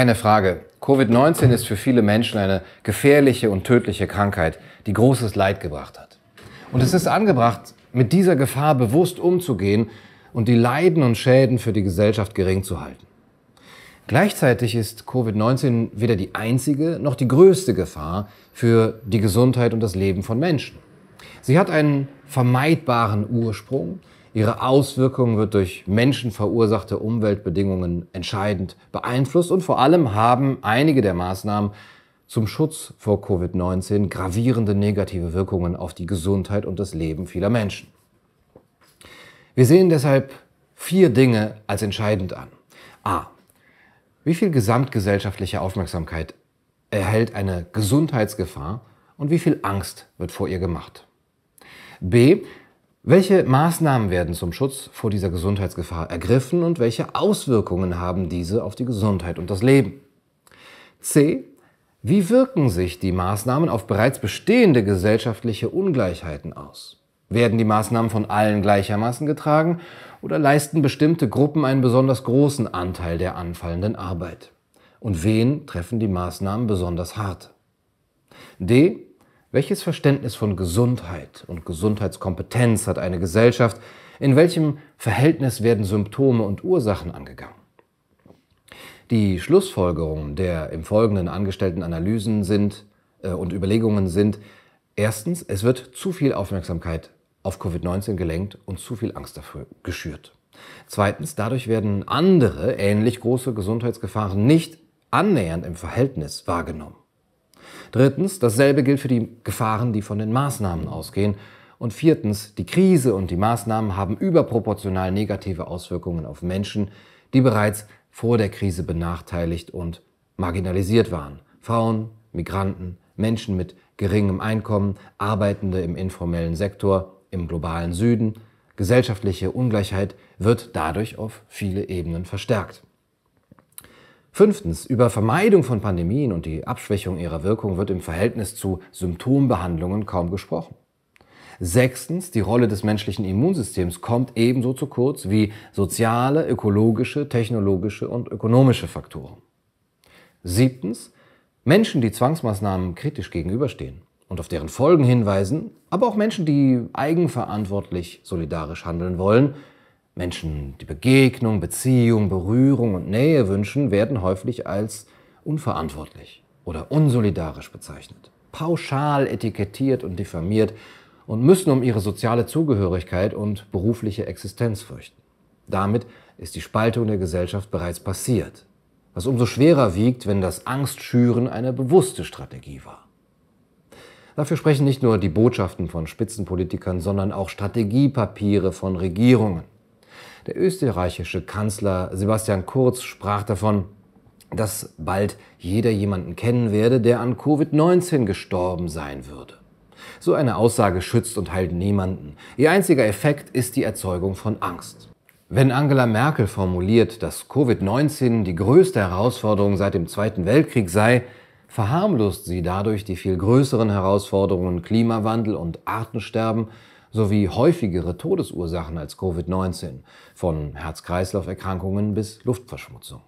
keine Frage. Covid-19 ist für viele Menschen eine gefährliche und tödliche Krankheit, die großes Leid gebracht hat. Und es ist angebracht, mit dieser Gefahr bewusst umzugehen und die Leiden und Schäden für die Gesellschaft gering zu halten. Gleichzeitig ist Covid-19 weder die einzige noch die größte Gefahr für die Gesundheit und das Leben von Menschen. Sie hat einen vermeidbaren Ursprung Ihre Auswirkungen wird durch menschenverursachte Umweltbedingungen entscheidend beeinflusst und vor allem haben einige der Maßnahmen zum Schutz vor Covid-19 gravierende negative Wirkungen auf die Gesundheit und das Leben vieler Menschen. Wir sehen deshalb vier Dinge als entscheidend an. A. Wie viel gesamtgesellschaftliche Aufmerksamkeit erhält eine Gesundheitsgefahr und wie viel Angst wird vor ihr gemacht? B. Welche Maßnahmen werden zum Schutz vor dieser Gesundheitsgefahr ergriffen und welche Auswirkungen haben diese auf die Gesundheit und das Leben? C. Wie wirken sich die Maßnahmen auf bereits bestehende gesellschaftliche Ungleichheiten aus? Werden die Maßnahmen von allen gleichermaßen getragen oder leisten bestimmte Gruppen einen besonders großen Anteil der anfallenden Arbeit? Und wen treffen die Maßnahmen besonders hart? D. Welches Verständnis von Gesundheit und Gesundheitskompetenz hat eine Gesellschaft? In welchem Verhältnis werden Symptome und Ursachen angegangen? Die Schlussfolgerungen der im Folgenden angestellten Analysen sind äh, und Überlegungen sind, erstens, es wird zu viel Aufmerksamkeit auf Covid-19 gelenkt und zu viel Angst dafür geschürt. Zweitens, dadurch werden andere ähnlich große Gesundheitsgefahren nicht annähernd im Verhältnis wahrgenommen. Drittens, dasselbe gilt für die Gefahren, die von den Maßnahmen ausgehen. Und viertens, die Krise und die Maßnahmen haben überproportional negative Auswirkungen auf Menschen, die bereits vor der Krise benachteiligt und marginalisiert waren. Frauen, Migranten, Menschen mit geringem Einkommen, Arbeitende im informellen Sektor, im globalen Süden. Gesellschaftliche Ungleichheit wird dadurch auf viele Ebenen verstärkt. Fünftens. Über Vermeidung von Pandemien und die Abschwächung ihrer Wirkung wird im Verhältnis zu Symptombehandlungen kaum gesprochen. Sechstens. Die Rolle des menschlichen Immunsystems kommt ebenso zu kurz wie soziale, ökologische, technologische und ökonomische Faktoren. Siebtens. Menschen, die Zwangsmaßnahmen kritisch gegenüberstehen und auf deren Folgen hinweisen, aber auch Menschen, die eigenverantwortlich solidarisch handeln wollen, Menschen, die Begegnung, Beziehung, Berührung und Nähe wünschen, werden häufig als unverantwortlich oder unsolidarisch bezeichnet, pauschal etikettiert und diffamiert und müssen um ihre soziale Zugehörigkeit und berufliche Existenz fürchten. Damit ist die Spaltung der Gesellschaft bereits passiert, was umso schwerer wiegt, wenn das Angstschüren eine bewusste Strategie war. Dafür sprechen nicht nur die Botschaften von Spitzenpolitikern, sondern auch Strategiepapiere von Regierungen. Der österreichische Kanzler Sebastian Kurz sprach davon, dass bald jeder jemanden kennen werde, der an Covid-19 gestorben sein würde. So eine Aussage schützt und heilt niemanden. Ihr einziger Effekt ist die Erzeugung von Angst. Wenn Angela Merkel formuliert, dass Covid-19 die größte Herausforderung seit dem Zweiten Weltkrieg sei, verharmlost sie dadurch die viel größeren Herausforderungen Klimawandel und Artensterben sowie häufigere Todesursachen als Covid-19, von Herz-Kreislauf-Erkrankungen bis Luftverschmutzung.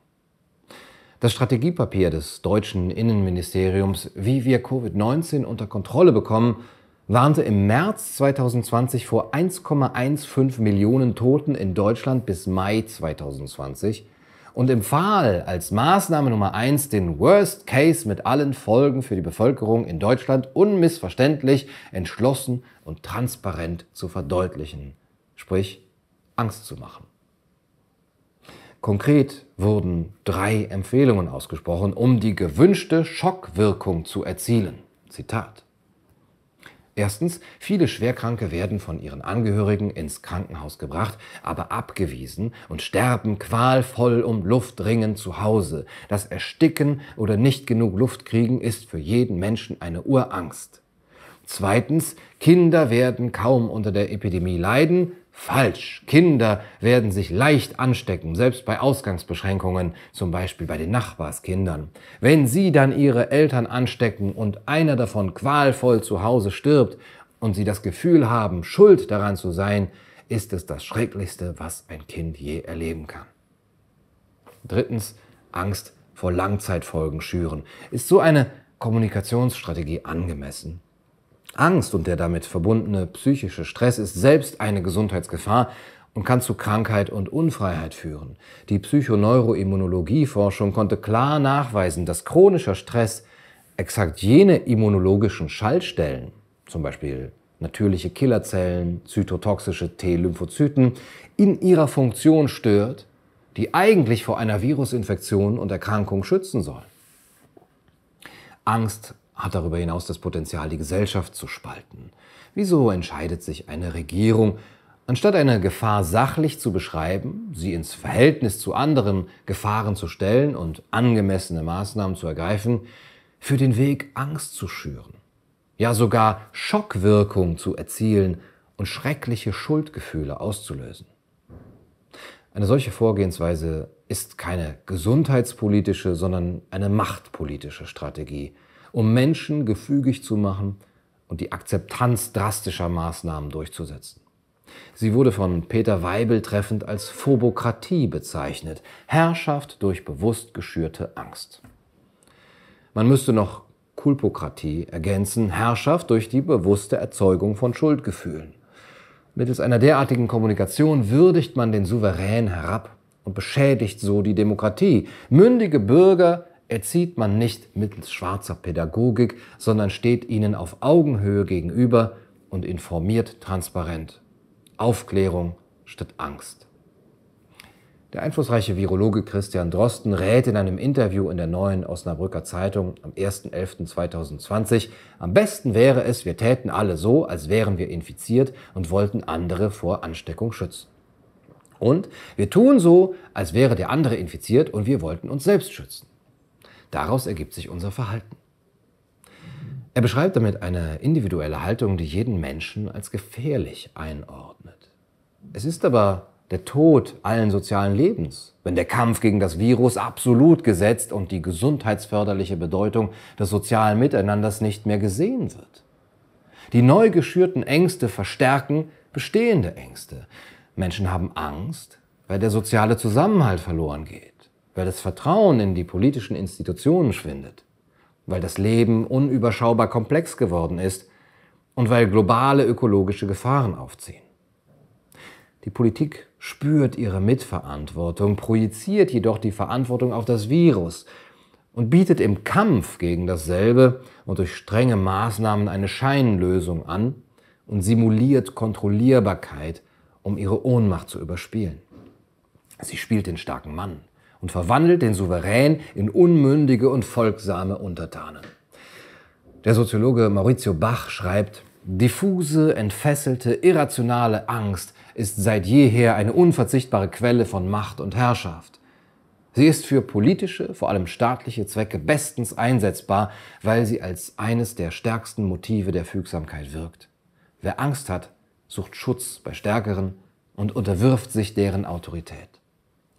Das Strategiepapier des deutschen Innenministeriums Wie wir Covid-19 unter Kontrolle bekommen, warnte im März 2020 vor 1,15 Millionen Toten in Deutschland bis Mai 2020 und empfahl als Maßnahme Nummer eins den Worst Case mit allen Folgen für die Bevölkerung in Deutschland unmissverständlich, entschlossen und transparent zu verdeutlichen, sprich Angst zu machen. Konkret wurden drei Empfehlungen ausgesprochen, um die gewünschte Schockwirkung zu erzielen. Zitat. Erstens, viele Schwerkranke werden von ihren Angehörigen ins Krankenhaus gebracht, aber abgewiesen und sterben qualvoll um Luft ringend zu Hause. Das Ersticken oder nicht genug Luft kriegen ist für jeden Menschen eine Urangst. Zweitens, Kinder werden kaum unter der Epidemie leiden, falsch. Kinder werden sich leicht anstecken, selbst bei Ausgangsbeschränkungen, zum Beispiel bei den Nachbarskindern. Wenn sie dann ihre Eltern anstecken und einer davon qualvoll zu Hause stirbt und sie das Gefühl haben, schuld daran zu sein, ist es das Schrecklichste, was ein Kind je erleben kann. Drittens, Angst vor Langzeitfolgen schüren. Ist so eine Kommunikationsstrategie angemessen? Angst und der damit verbundene psychische Stress ist selbst eine Gesundheitsgefahr und kann zu Krankheit und Unfreiheit führen. Die Psychoneuroimmunologieforschung konnte klar nachweisen, dass chronischer Stress exakt jene immunologischen Schaltstellen, zum Beispiel natürliche Killerzellen, zytotoxische T-Lymphozyten, in ihrer Funktion stört, die eigentlich vor einer Virusinfektion und Erkrankung schützen soll. Angst hat darüber hinaus das Potenzial, die Gesellschaft zu spalten. Wieso entscheidet sich eine Regierung, anstatt eine Gefahr sachlich zu beschreiben, sie ins Verhältnis zu anderen Gefahren zu stellen und angemessene Maßnahmen zu ergreifen, für den Weg Angst zu schüren, ja sogar Schockwirkung zu erzielen und schreckliche Schuldgefühle auszulösen? Eine solche Vorgehensweise ist keine gesundheitspolitische, sondern eine machtpolitische Strategie, um Menschen gefügig zu machen und die Akzeptanz drastischer Maßnahmen durchzusetzen. Sie wurde von Peter Weibel treffend als Phobokratie bezeichnet, Herrschaft durch bewusst geschürte Angst. Man müsste noch Kulpokratie ergänzen, Herrschaft durch die bewusste Erzeugung von Schuldgefühlen. Mittels einer derartigen Kommunikation würdigt man den Souverän herab und beschädigt so die Demokratie. Mündige Bürger erzieht man nicht mittels schwarzer Pädagogik, sondern steht ihnen auf Augenhöhe gegenüber und informiert transparent. Aufklärung statt Angst. Der einflussreiche Virologe Christian Drosten rät in einem Interview in der neuen Osnabrücker Zeitung am 1.11.2020, am besten wäre es, wir täten alle so, als wären wir infiziert und wollten andere vor Ansteckung schützen. Und wir tun so, als wäre der andere infiziert und wir wollten uns selbst schützen. Daraus ergibt sich unser Verhalten. Er beschreibt damit eine individuelle Haltung, die jeden Menschen als gefährlich einordnet. Es ist aber der Tod allen sozialen Lebens, wenn der Kampf gegen das Virus absolut gesetzt und die gesundheitsförderliche Bedeutung des sozialen Miteinanders nicht mehr gesehen wird. Die neu geschürten Ängste verstärken bestehende Ängste. Menschen haben Angst, weil der soziale Zusammenhalt verloren geht weil das Vertrauen in die politischen Institutionen schwindet, weil das Leben unüberschaubar komplex geworden ist und weil globale ökologische Gefahren aufziehen. Die Politik spürt ihre Mitverantwortung, projiziert jedoch die Verantwortung auf das Virus und bietet im Kampf gegen dasselbe und durch strenge Maßnahmen eine Scheinlösung an und simuliert Kontrollierbarkeit, um ihre Ohnmacht zu überspielen. Sie spielt den starken Mann, und verwandelt den Souverän in unmündige und folgsame Untertanen. Der Soziologe Maurizio Bach schreibt, diffuse, entfesselte, irrationale Angst ist seit jeher eine unverzichtbare Quelle von Macht und Herrschaft. Sie ist für politische, vor allem staatliche Zwecke bestens einsetzbar, weil sie als eines der stärksten Motive der Fügsamkeit wirkt. Wer Angst hat, sucht Schutz bei Stärkeren und unterwirft sich deren Autorität.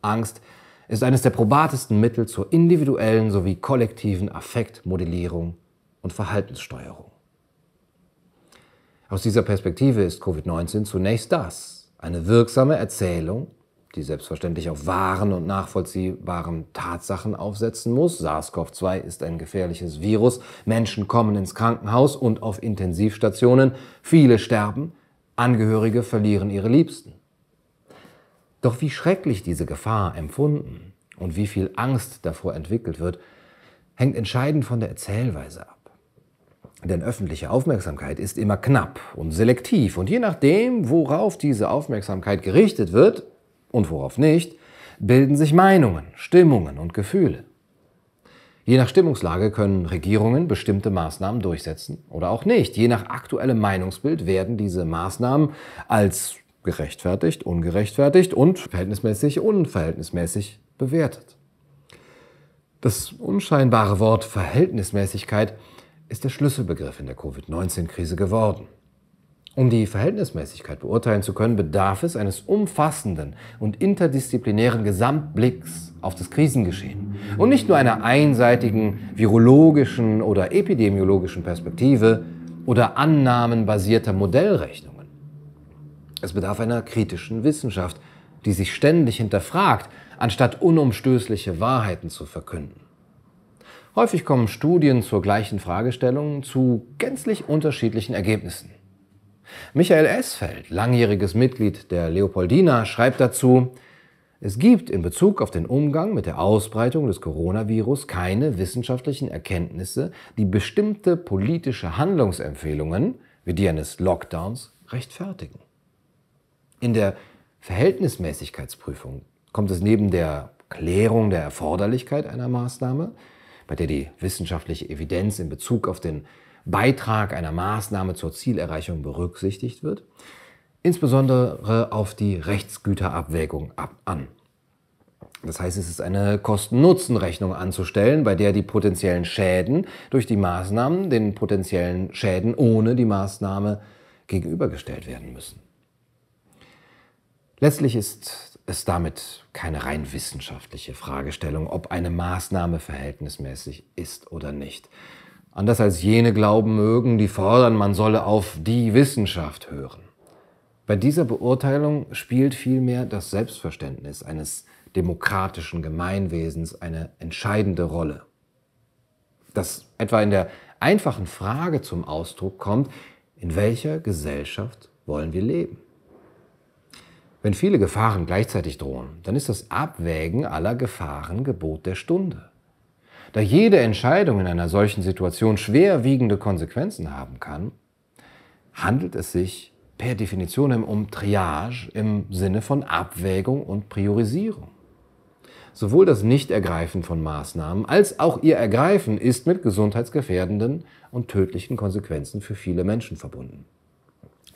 Angst ist eines der probatesten Mittel zur individuellen sowie kollektiven Affektmodellierung und Verhaltenssteuerung. Aus dieser Perspektive ist Covid-19 zunächst das, eine wirksame Erzählung, die selbstverständlich auf wahren und nachvollziehbaren Tatsachen aufsetzen muss. SARS-CoV-2 ist ein gefährliches Virus, Menschen kommen ins Krankenhaus und auf Intensivstationen, viele sterben, Angehörige verlieren ihre Liebsten. Doch wie schrecklich diese Gefahr empfunden und wie viel Angst davor entwickelt wird, hängt entscheidend von der Erzählweise ab. Denn öffentliche Aufmerksamkeit ist immer knapp und selektiv und je nachdem, worauf diese Aufmerksamkeit gerichtet wird und worauf nicht, bilden sich Meinungen, Stimmungen und Gefühle. Je nach Stimmungslage können Regierungen bestimmte Maßnahmen durchsetzen oder auch nicht. Je nach aktuellem Meinungsbild werden diese Maßnahmen als gerechtfertigt, ungerechtfertigt und verhältnismäßig, unverhältnismäßig bewertet. Das unscheinbare Wort Verhältnismäßigkeit ist der Schlüsselbegriff in der Covid-19-Krise geworden. Um die Verhältnismäßigkeit beurteilen zu können, bedarf es eines umfassenden und interdisziplinären Gesamtblicks auf das Krisengeschehen und nicht nur einer einseitigen virologischen oder epidemiologischen Perspektive oder annahmenbasierter Modellrechnung. Es bedarf einer kritischen Wissenschaft, die sich ständig hinterfragt, anstatt unumstößliche Wahrheiten zu verkünden. Häufig kommen Studien zur gleichen Fragestellung zu gänzlich unterschiedlichen Ergebnissen. Michael Esfeld, langjähriges Mitglied der Leopoldina, schreibt dazu, es gibt in Bezug auf den Umgang mit der Ausbreitung des Coronavirus keine wissenschaftlichen Erkenntnisse, die bestimmte politische Handlungsempfehlungen, wie die eines Lockdowns, rechtfertigen. In der Verhältnismäßigkeitsprüfung kommt es neben der Klärung der Erforderlichkeit einer Maßnahme, bei der die wissenschaftliche Evidenz in Bezug auf den Beitrag einer Maßnahme zur Zielerreichung berücksichtigt wird, insbesondere auf die Rechtsgüterabwägung ab an. Das heißt, es ist eine Kosten-Nutzen-Rechnung anzustellen, bei der die potenziellen Schäden durch die Maßnahmen den potenziellen Schäden ohne die Maßnahme gegenübergestellt werden müssen. Letztlich ist es damit keine rein wissenschaftliche Fragestellung, ob eine Maßnahme verhältnismäßig ist oder nicht. Anders als jene glauben mögen, die fordern, man solle auf die Wissenschaft hören. Bei dieser Beurteilung spielt vielmehr das Selbstverständnis eines demokratischen Gemeinwesens eine entscheidende Rolle. Das etwa in der einfachen Frage zum Ausdruck kommt, in welcher Gesellschaft wollen wir leben? Wenn viele Gefahren gleichzeitig drohen, dann ist das Abwägen aller Gefahren Gebot der Stunde. Da jede Entscheidung in einer solchen Situation schwerwiegende Konsequenzen haben kann, handelt es sich per Definition um Triage im Sinne von Abwägung und Priorisierung. Sowohl das Nichtergreifen von Maßnahmen als auch ihr Ergreifen ist mit gesundheitsgefährdenden und tödlichen Konsequenzen für viele Menschen verbunden.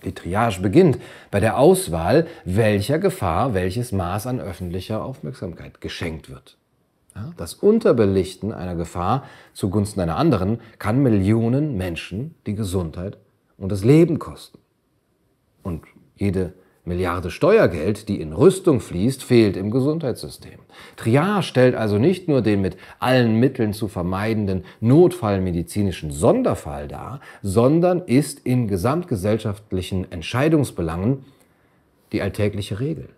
Die Triage beginnt bei der Auswahl, welcher Gefahr welches Maß an öffentlicher Aufmerksamkeit geschenkt wird. Das Unterbelichten einer Gefahr zugunsten einer anderen kann Millionen Menschen die Gesundheit und das Leben kosten. Und jede Milliarde Steuergeld, die in Rüstung fließt, fehlt im Gesundheitssystem. Triage stellt also nicht nur den mit allen Mitteln zu vermeidenden notfallmedizinischen Sonderfall dar, sondern ist in gesamtgesellschaftlichen Entscheidungsbelangen die alltägliche Regel.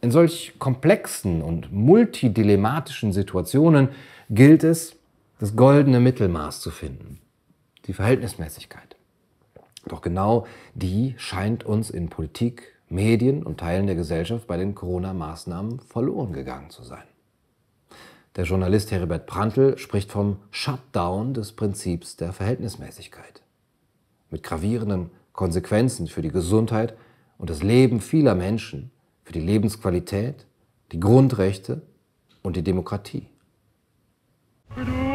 In solch komplexen und multidilematischen Situationen gilt es, das goldene Mittelmaß zu finden, die Verhältnismäßigkeit. Doch genau die scheint uns in Politik, Medien und Teilen der Gesellschaft bei den Corona-Maßnahmen verloren gegangen zu sein. Der Journalist Heribert Prantl spricht vom Shutdown des Prinzips der Verhältnismäßigkeit. Mit gravierenden Konsequenzen für die Gesundheit und das Leben vieler Menschen, für die Lebensqualität, die Grundrechte und die Demokratie. Bitte.